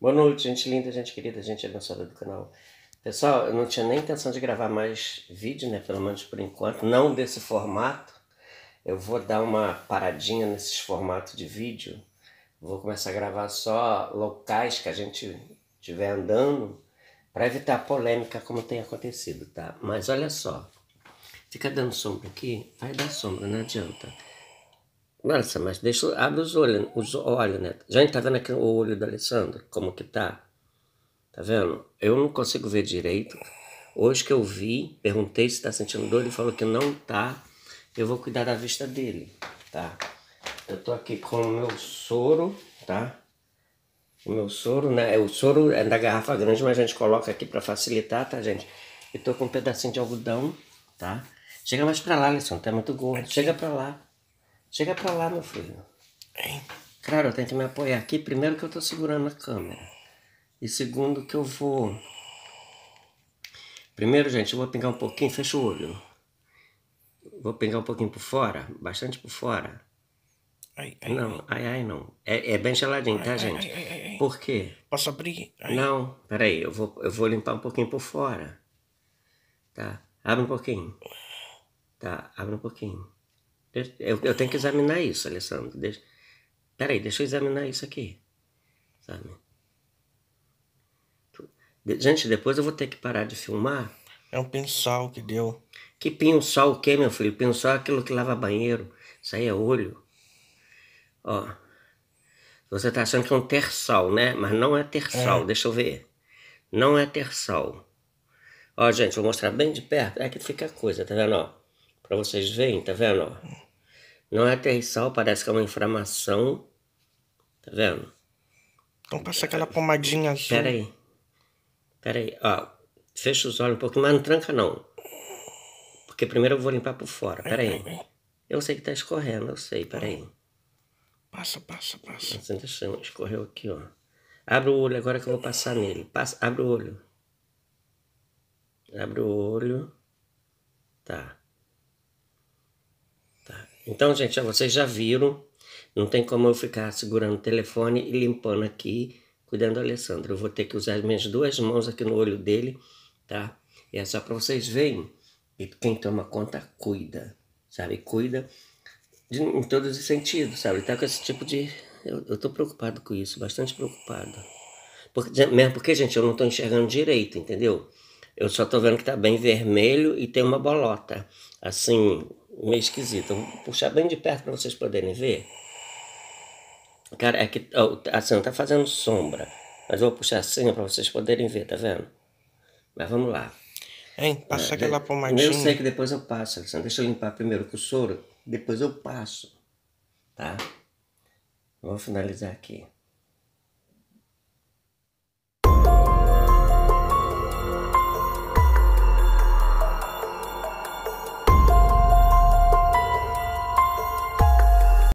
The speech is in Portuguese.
Boa noite, gente linda, gente querida, gente abençoada do canal. Pessoal, eu não tinha nem intenção de gravar mais vídeo, né? Pelo menos por enquanto, não desse formato. Eu vou dar uma paradinha nesses formatos de vídeo. Vou começar a gravar só locais que a gente estiver andando para evitar polêmica como tem acontecido, tá? Mas olha só, fica dando sombra aqui, vai dar sombra, não adianta. Nossa, mas deixa, abre os olhos, os olhos, né? Gente, tá vendo aqui o olho do Alessandro? Como que tá? Tá vendo? Eu não consigo ver direito. Hoje que eu vi, perguntei se tá sentindo dor, ele falou que não tá. Eu vou cuidar da vista dele, tá? Eu tô aqui com o meu soro, tá? O meu soro, né? O soro é da garrafa grande, mas a gente coloca aqui para facilitar, tá, gente? Eu tô com um pedacinho de algodão, tá? Chega mais pra lá, Alessandro, tá muito gordo. Chega pra lá. Chega pra lá, meu filho. Hein? Claro, eu tenho que me apoiar aqui. Primeiro que eu tô segurando a câmera. E segundo que eu vou... Primeiro, gente, eu vou pingar um pouquinho. Fecha o olho. Vou pingar um pouquinho por fora. Bastante por fora. Ai, ai, não, ai, ai, não. É, é bem geladinho, tá, ai, tá, gente? Ai, por quê? Posso abrir? Não, peraí. Eu vou, eu vou limpar um pouquinho por fora. Tá? Abre um pouquinho. Tá, abre um pouquinho. Eu, eu, tenho que examinar isso, Alessandro. Deixa, peraí, deixa eu examinar isso aqui. Sabe? Gente, depois eu vou ter que parar de filmar. É um pincel que deu. Que pinçal o quê, meu filho? Pincel é aquilo que lava banheiro. Isso aí é olho. Ó. Você tá achando que é um terçal, né? Mas não é terçal. É. Deixa eu ver. Não é terçal. Ó, gente, vou mostrar bem de perto. É que fica a coisa, tá vendo? Ó. Para vocês verem, tá vendo? Não é aterrissal, parece que é uma inflamação. Tá vendo? Então passa aquela pomadinha assim. Pera aí. Pera aí. Ó, fecha os olhos um pouquinho, mas não tranca não. Porque primeiro eu vou limpar por fora. Pera aí. Eu sei que tá escorrendo, eu sei. Pera aí. Passa, passa, passa. Mas deixa, assim, escorreu aqui, ó. Abre o olho agora que eu vou passar nele. Passa, abre o olho. Abre o olho. Tá. Então, gente, vocês já viram. Não tem como eu ficar segurando o telefone e limpando aqui, cuidando do Alessandro. Eu vou ter que usar as minhas duas mãos aqui no olho dele, tá? E é só para vocês verem. E quem toma conta, cuida, sabe? Cuida de, em todos os sentidos, sabe? Tá com esse tipo de. Eu, eu tô preocupado com isso, bastante preocupado. Porque, mesmo porque, gente, eu não tô enxergando direito, entendeu? Eu só tô vendo que tá bem vermelho e tem uma bolota, assim, meio esquisita. Vou puxar bem de perto para vocês poderem ver. Cara, é que tá, assim, tá fazendo sombra. Mas vou puxar assim para vocês poderem ver, tá vendo? Mas vamos lá. Hein, passa é, aquela pomadinha. Eu sei que depois eu passo, Alexandre. Deixa eu limpar primeiro com o soro, depois eu passo, tá? Vou finalizar aqui.